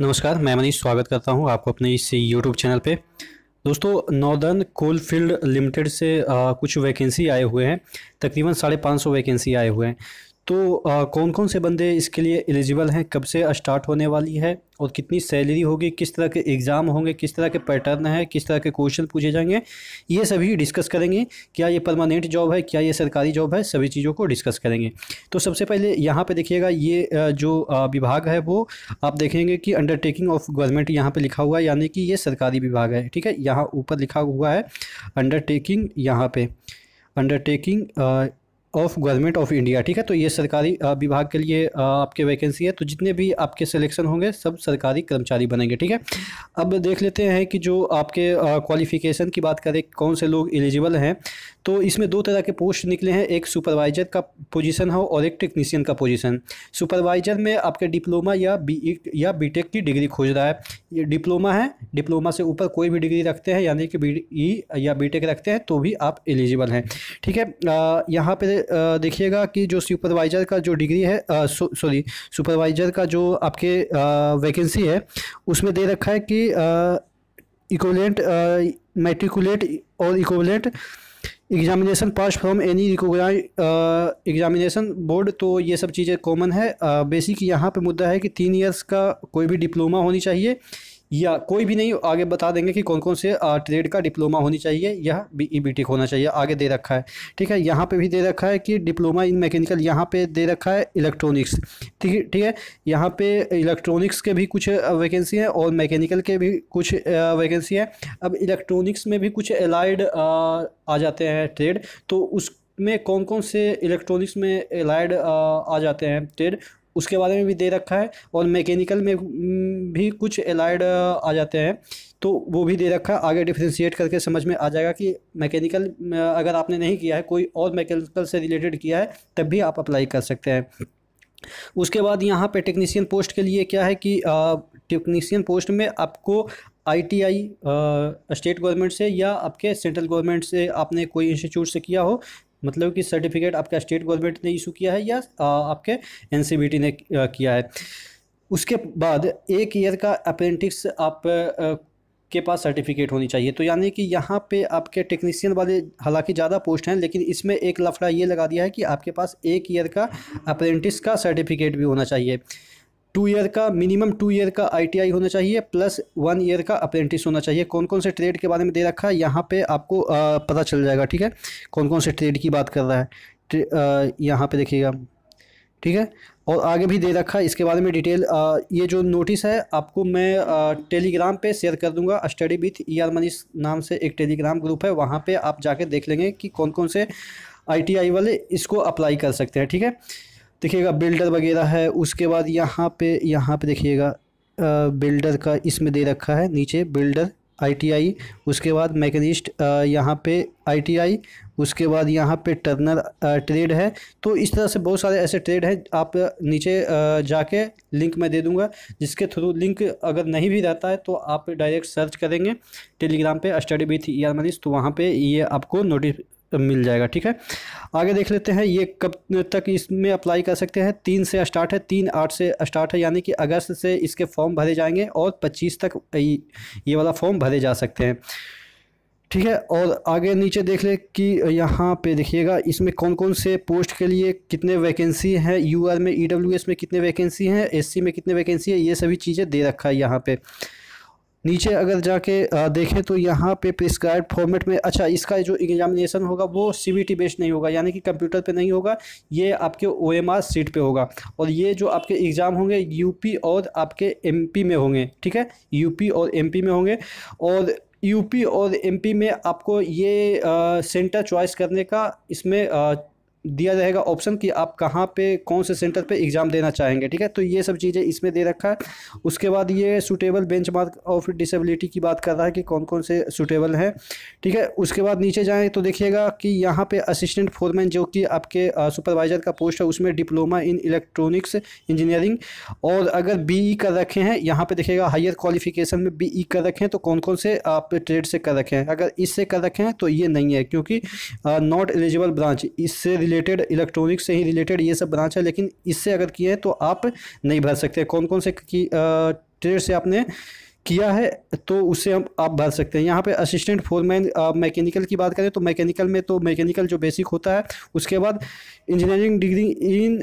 नमस्कार मैं मनीष स्वागत करता हूं आपको अपने इस यूट्यूब चैनल पे दोस्तों नॉर्दर्न कोलफील्ड लिमिटेड से आ, कुछ वैकेंसी आए हुए हैं तकरीबन साढ़े पाँच सौ वैकेंसी आए हुए हैं तो आ, कौन कौन से बंदे इसके लिए एलिजिबल हैं कब से स्टार्ट होने वाली है और कितनी सैलरी होगी किस तरह के एग्ज़ाम होंगे किस तरह के पैटर्न हैं किस तरह के क्वेश्चन पूछे जाएंगे ये सभी डिस्कस करेंगे क्या ये परमानेंट जॉब है क्या ये सरकारी जॉब है सभी चीज़ों को डिस्कस करेंगे तो सबसे पहले यहाँ पे देखिएगा ये जो विभाग है वो आप देखेंगे कि अंडरटेकिंग ऑफ गवर्नमेंट यहाँ पर लिखा हुआ है यानी कि ये सरकारी विभाग है ठीक है यहाँ ऊपर लिखा हुआ है अंडरटेकिंग यहाँ पर undertaking of government of India ठीक है तो ये सरकारी विभाग के लिए आपके वैकेंसी है तो जितने भी आपके सिलेक्शन होंगे सब सरकारी कर्मचारी बनेंगे ठीक है अब देख लेते हैं कि जो आपके क्वालिफिकेशन की बात करें कौन से लोग एलिजिबल हैं तो इसमें दो तरह के पोस्ट निकले हैं एक सुपरवाइजर का पोजीशन हो और एक टेक्नीशियन का पोजीशन सुपरवाइजर में आपके डिप्लोमा या बी या बीटेक की डिग्री खोज रहा है ये डिप्लोमा है डिप्लोमा से ऊपर कोई भी डिग्री रखते हैं यानी कि बी e या बीटेक रखते हैं तो भी आप एलिजिबल हैं ठीक है यहाँ पर देखिएगा कि जो सुपरवाइज़र का जो डिग्री है सॉरी सुपरवाइज़र का जो आपके वैकेंसी है उसमें दे रखा है कि इक्वलेंट मेट्रिकुलेट और equivalent examination pass from any recognise examination board तो ये सब चीज़ें कॉमन है बेसिक यहाँ पे मुद्दा है कि तीन इयर्स का कोई भी डिप्लोमा होनी चाहिए या कोई भी नहीं आगे बता देंगे कि कौन कौन से ट्रेड का डिप्लोमा होनी चाहिए या बी ई बी टेक होना चाहिए आगे दे रखा है ठीक है यहाँ पे भी दे रखा है कि डिप्लोमा इन मैकेनिकल यहाँ पे दे रखा है इलेक्ट्रॉनिक्स ठीक है ठीक है यहाँ पे इलेक्ट्रॉनिक्स के भी कुछ वैकेंसी हैं और मैकेनिकल के भी कुछ वैकेंसी हैं अब इलेक्ट्रॉनिक्स में भी कुछ एलाइड आ जाते हैं ट्रेड तो उस में कौन कौन से इलेक्ट्रॉनिक्स में एलाइड आ, आ जाते हैं ट्रेड उसके बारे में भी दे रखा है और मैकेनिकल में हम्म, भी कुछ एलाइड आ जाते हैं तो वो भी दे रखा है आगे डिफ्रेंशिएट करके समझ में आ जाएगा कि मैकेनिकल अगर आपने नहीं किया है कोई और मैकेनिकल से रिलेटेड किया है तब भी आप अप्लाई कर सकते हैं उसके बाद यहाँ पे टेक्नीशियन पोस्ट के लिए क्या है कि टेक्नीशियन पोस्ट में आपको आईटीआई स्टेट गवर्नमेंट से या आपके सेंट्रल गवर्नमेंट से आपने कोई इंस्टीट्यूट से किया हो मतलब कि सर्टिफिकेट आपका स्टेट गवर्नमेंट ने इशू किया है या आपके एन ने किया है उसके बाद एक ईयर का अप्रेंटिक्स आप के पास सर्टिफिकेट होनी चाहिए तो यानी कि यहाँ पे आपके टेक्नीसियन वाले हालांकि ज़्यादा पोस्ट हैं लेकिन इसमें एक लफड़ा ये लगा दिया है कि आपके पास एक ईयर का अप्रेंटिस का सर्टिफिकेट भी होना चाहिए टू ईयर का मिनिमम टू ईयर का आईटीआई होना चाहिए प्लस वन ईयर का अप्रेंटिस होना चाहिए कौन कौन से ट्रेड के बारे में दे रखा है यहाँ पे आपको आ, पता चल जाएगा ठीक है कौन कौन से ट्रेड की बात कर रहा है यहाँ पे देखिएगा ठीक है और आगे भी दे रखा है इसके बारे में डिटेल आ, ये जो नोटिस है आपको मैं आ, टेलीग्राम पे शेयर कर दूंगा study with E R Manish नाम से एक टेलीग्राम ग्रुप है वहाँ पे आप जाके देख लेंगे कि कौन कौन से आईटीआई वाले इसको अप्लाई कर सकते हैं ठीक है थीके? देखिएगा बिल्डर वगैरह है उसके बाद यहाँ पे यहाँ पे देखिएगा बिल्डर का इसमें दे रखा है नीचे बिल्डर आईटीआई उसके बाद मैकेनिस्ट यहाँ पे आईटीआई उसके बाद यहाँ पे टर्नर ट्रेड है तो इस तरह से बहुत सारे ऐसे ट्रेड हैं आप नीचे जाके लिंक मैं दे दूंगा जिसके थ्रू लिंक अगर नहीं भी रहता है तो आप डायरेक्ट सर्च करेंगे टेलीग्राम पे study with E R Manish तो वहाँ पे ये आपको नोटिस मिल जाएगा ठीक है आगे देख लेते हैं ये कब तक इसमें अप्लाई कर सकते हैं तीन से स्टार्ट है तीन आठ से स्टार्ट है यानी कि अगस्त से इसके फॉर्म भरे जाएंगे और पच्चीस तक ये वाला फॉर्म भरे जा सकते हैं ठीक है और आगे नीचे देख ले कि यहाँ पे देखिएगा इसमें कौन कौन से पोस्ट के लिए कितने वैकेंसी हैं यूआर में ईडब्ल्यूएस e में कितने वैकेंसी हैं एससी में कितने वैकेंसी है ये सभी चीज़ें दे रखा है यहाँ पे नीचे अगर जाके देखें तो यहाँ पे प्रिस्क्राइब फॉर्मेट में अच्छा इसका जो एग्जामिनेशन होगा वो सी बेस्ड नहीं होगा यानी कि कंप्यूटर पर नहीं होगा ये आपके ओ सीट पर होगा और ये जो आपके एग्ज़ाम होंगे यूपी और आपके एमपी में होंगे ठीक है यूपी और पी में होंगे और यूपी और एमपी में आपको ये आ, सेंटर चॉइस करने का इसमें आ, दिया जाएगा ऑप्शन कि आप कहाँ पे कौन से सेंटर पे एग्ज़ाम देना चाहेंगे ठीक है तो ये सब चीज़ें इसमें दे रखा है उसके बाद ये suitable benchmark of disability की बात कर रहा है कि कौन कौन से सूटेबल हैं ठीक है उसके बाद नीचे जाएँ तो देखिएगा कि यहाँ पे असिस्टेंट फोरमैन जो कि आपके सुपरवाइज़र का पोस्ट है उसमें डिप्लोमा इन इलेक्ट्रॉनिक्स इंजीनियरिंग और अगर बी ई e कर रखे हैं यहाँ पर देखिएगा हायर क्वालिफिकेशन में बी ई e कर रखे हैं तो कौन कौन से आप ट्रेड से कर रखे हैं अगर इससे कर रखे हैं तो ये नहीं है क्योंकि नॉट एलिजिबल ब्रांच इससे रिलेटेड इलेक्ट्रॉनिक्स से ही रिलेटेड ये सब ब्रांच है लेकिन इससे अगर किए हैं तो आप नहीं भर सकते कौन कौन से ट्रेड से आपने किया है तो उससे हम आप भर सकते हैं यहाँ पे असिस्टेंट फोरमैन मैकेनिकल की बात करें तो मैकेनिकल में तो मैकेनिकल जो बेसिक होता है उसके बाद engineering degree in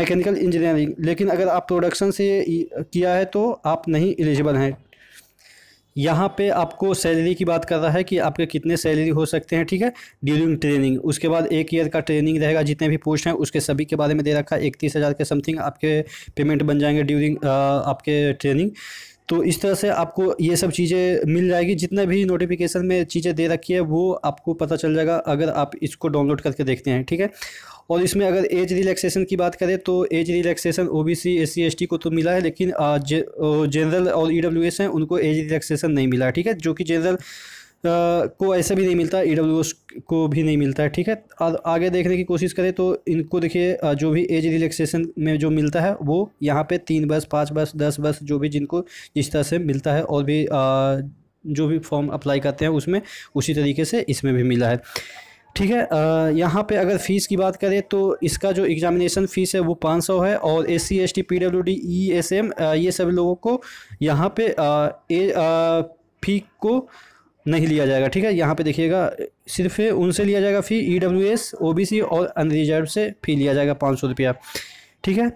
mechanical engineering लेकिन अगर आप प्रोडक्शन से किया है तो आप नहीं एलिजिबल हैं यहाँ पे आपको सैलरी की बात कर रहा है कि आपके कितने सैलरी हो सकते हैं ठीक है ड्यूरिंग ट्रेनिंग उसके बाद एक ईयर का ट्रेनिंग रहेगा जितने भी पोस्ट हैं उसके सभी के बारे में दे रखा है इकतीस हज़ार के समथिंग आपके पेमेंट बन जाएंगे ड्यूरिंग आपके ट्रेनिंग तो इस तरह से आपको ये सब चीज़ें मिल जाएगी जितना भी नोटिफिकेशन में चीज़ें दे रखी है वो आपको पता चल जाएगा अगर आप इसको डाउनलोड करके देखते हैं ठीक है और इसमें अगर एज रिलैक्सेशन की बात करें तो age relaxation O B C S C S T को तो मिला है लेकिन जनरल और ई डब्ल्यू एस हैं उनको एज रिलैक्सेशन नहीं मिला ठीक है जो कि जनरल को ऐसा भी नहीं मिलता ई डब्ल्यू एस को भी नहीं मिलता है ठीक है और आगे देखने की कोशिश करें तो इनको देखिए जो भी एज रिलैक्सेशन में जो मिलता है वो यहाँ पे तीन बस पाँच बस दस बस जो भी जिनको जिस तरह से मिलता है और भी जो भी फॉर्म अप्लाई करते हैं उसमें उसी तरीके से इसमें भी मिला है ठीक है यहाँ पे अगर फ़ीस की बात करें तो इसका जो एग्ज़ामिनेशन फ़ीस है वो पाँच सौ है और S C S T P W D E S M ये सब लोगों को यहाँ पे ए फी को नहीं लिया जाएगा ठीक है यहाँ पे देखिएगा सिर्फ उनसे लिया जाएगा fee E W S O B C और अनरिजर्व से फ़ी लिया जाएगा पाँच सौ रुपया ठीक है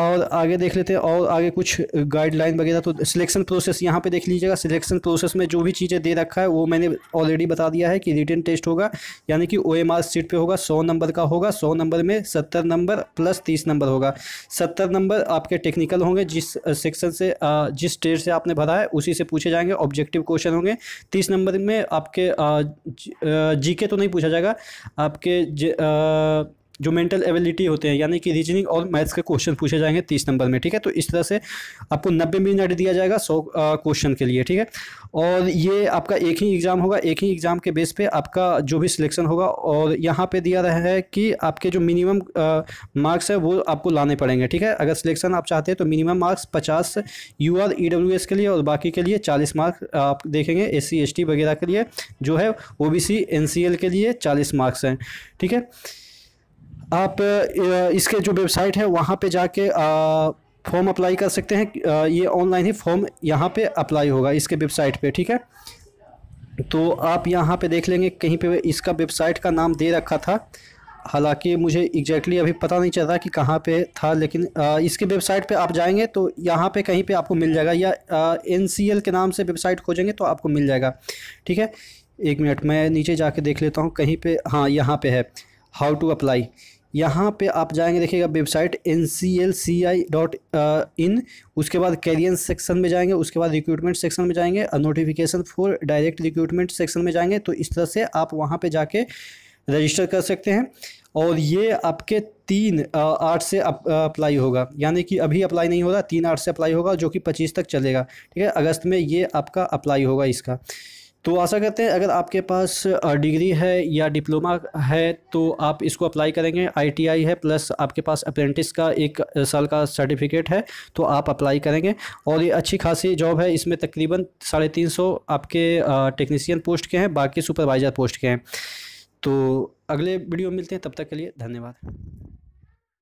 और आगे देख लेते हैं और आगे कुछ गाइडलाइन वगैरह तो सिलेक्शन प्रोसेस यहाँ पे देख लीजिएगा सिलेक्शन प्रोसेस में जो भी चीज़ें दे रखा है वो मैंने ऑलरेडी बता दिया है कि रिटर्न टेस्ट होगा यानी कि ओ एम आर सीट पर होगा सौ नंबर का होगा सौ नंबर में सत्तर नंबर प्लस तीस नंबर होगा सत्तर नंबर आपके टेक्निकल होंगे जिस सेक्शन से जिस स्टेट से आपने भरा है उसी से पूछे जाएंगे ऑब्जेक्टिव क्वेश्चन होंगे तीस नंबर में आपके जी के तो नहीं पूछा जाएगा आपके जो मेंटल एबिलिटी होते हैं यानी कि रीजनिंग और मैथ्स के क्वेश्चन पूछे जाएंगे तीस नंबर में ठीक है तो इस तरह से आपको नब्बे मिनट दिया जाएगा सौ क्वेश्चन के लिए ठीक है और ये आपका एक ही एग्ज़ाम होगा एक ही एग्ज़ाम के बेस पे आपका जो भी सिलेक्शन होगा और यहाँ पे दिया रहा है कि आपके जो मिनिमम मार्क्स है वो आपको लाने पड़ेंगे ठीक है अगर सिलेक्शन आप चाहते हैं तो मिनिमम मार्क्स पचास U R E W S के लिए और बाकी के लिए चालीस मार्क्स आप देखेंगे एस सी एस टी वगैरह के लिए जो है O B C N C L के लिए चालीस मार्क्स हैं ठीक है आप इसके जो वेबसाइट है वहाँ पे जाके फॉर्म अप्लाई कर सकते हैं ये ऑनलाइन ही फॉर्म यहाँ पे अप्लाई होगा इसके वेबसाइट पे ठीक है तो आप यहाँ पे देख लेंगे कहीं पे इसका वेबसाइट का नाम दे रखा था हालांकि मुझे एग्जैक्टली अभी पता नहीं चल रहा कि कहाँ पे था लेकिन इसके वेबसाइट पे आप जाएंगे तो यहाँ पे कहीं पे आपको मिल जाएगा या एन के नाम से वेबसाइट खोजेंगे तो आपको मिल जाएगा ठीक है एक मिनट मैं नीचे जाके देख लेता हूँ कहीं पे हाँ यहाँ पे है हाउ टू अप्लाई यहाँ पे आप जाएंगे देखिएगा website N C L C I dot in उसके बाद कैरियर सेक्शन में जाएंगे उसके बाद रिक्रूटमेंट सेक्शन में जाएंगे और notification for direct recruitment section में जाएंगे तो इस तरह से आप वहाँ पे जाके रजिस्टर कर सकते हैं और ये आपके तीन uh, आठ से अप, अप्लाई uh, होगा यानी कि अभी अप्लाई नहीं हो रहा तीन आठ से अप्लाई होगा जो कि पच्चीस तक चलेगा ठीक है अगस्त में ये आपका अप्लाई होगा इसका तो आशा करते हैं अगर आपके पास डिग्री है या डिप्लोमा है तो आप इसको अप्लाई करेंगे आईटीआई है प्लस आपके पास अप्रेंटिस का एक साल का सर्टिफिकेट है तो आप अप्लाई करेंगे और ये अच्छी खासी जॉब है इसमें तकरीबन साढ़े तीन सौ आपके टेक्नीसियन पोस्ट के हैं बाकी सुपरवाइज़र पोस्ट के हैं तो अगले वीडियो मिलते हैं तब तक के लिए धन्यवाद